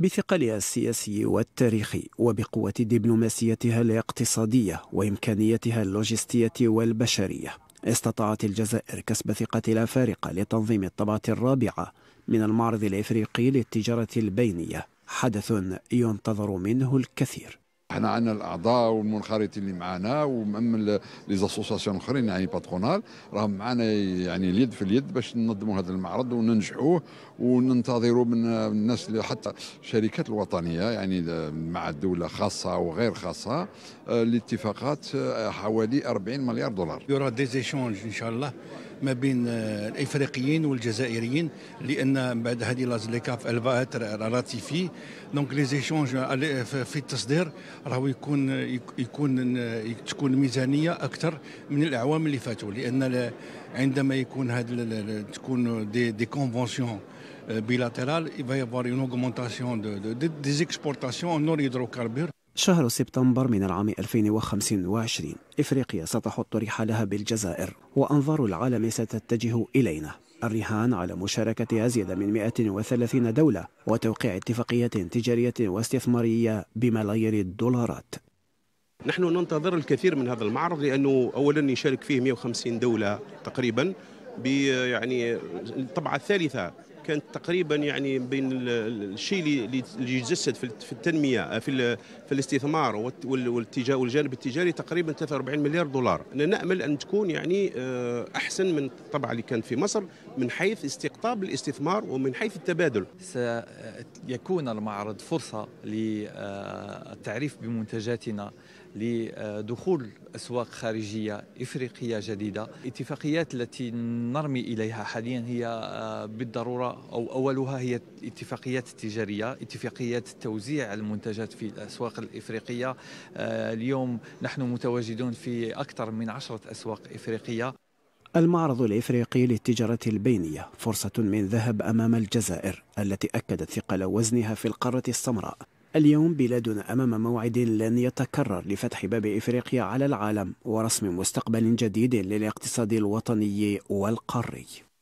بثقلها السياسي والتاريخي وبقوة دبلوماسيتها الاقتصادية وإمكانيتها اللوجستية والبشرية استطاعت الجزائر كسب ثقة الأفارقة لتنظيم الطبعة الرابعة من المعرض الإفريقي للتجارة البينية حدث ينتظر منه الكثير احنا عندنا الاعضاء والمنخرطين اللي معنا ومن لي زاسوسياسيون الاخرين يعني باترونال راهم معنا يعني اليد في اليد باش ننظموا هذا المعرض وننجحوه وننتظروا من الناس اللي حتى الشركات الوطنيه يعني مع الدوله خاصه وغير خاصه الاتفاقات آه، آه، حوالي 40 مليار دولار. يورا ديزيشونج ان شاء الله ما بين آه، الافريقيين والجزائريين لان بعد هذه لازليكاف الفا راتيفي دونك لي زيشونج في التصدير راه يكون يكون تكون ميزانيه اكثر من الاعوام اللي فاتوا لان عندما يكون هذا تكون دي دي كونفونسيون آه، bilatérales, il va y avoir une augmentation de, de, de, des exportations en hydrocarbures شهر سبتمبر من العام 2025 إفريقيا ستحط رحالها بالجزائر وأنظار العالم ستتجه إلينا الرهان على مشاركة أزيد من 130 دولة وتوقيع اتفاقية تجارية واستثمارية بملايير الدولارات نحن ننتظر الكثير من هذا المعرض لأنه أولا يشارك فيه 150 دولة تقريبا يعني الطبعة الثالثة كانت تقريبا يعني بين الشيء اللي يتجسد في التنميه آه، في في الاستثمار والاتجاه والجانب التجاري تقريبا 43 مليار دولار انا نامل ان تكون يعني آه، احسن من طبعا اللي كانت في مصر من حيث استقطاب الاستثمار ومن حيث التبادل سيكون المعرض فرصه للتعريف بمنتجاتنا لدخول أسواق خارجية إفريقية جديدة الاتفاقيات التي نرمي إليها حاليا هي آه، بالضرورة أو أولها هي اتفاقيات التجارية اتفاقيات توزيع المنتجات في الأسواق الإفريقية آه، اليوم نحن متواجدون في أكثر من عشرة أسواق إفريقية المعرض الافريقي للتجاره البينيه فرصه من ذهب امام الجزائر التي اكدت ثقل وزنها في القاره السمراء اليوم بلادنا امام موعد لن يتكرر لفتح باب افريقيا على العالم ورسم مستقبل جديد للاقتصاد الوطني والقاري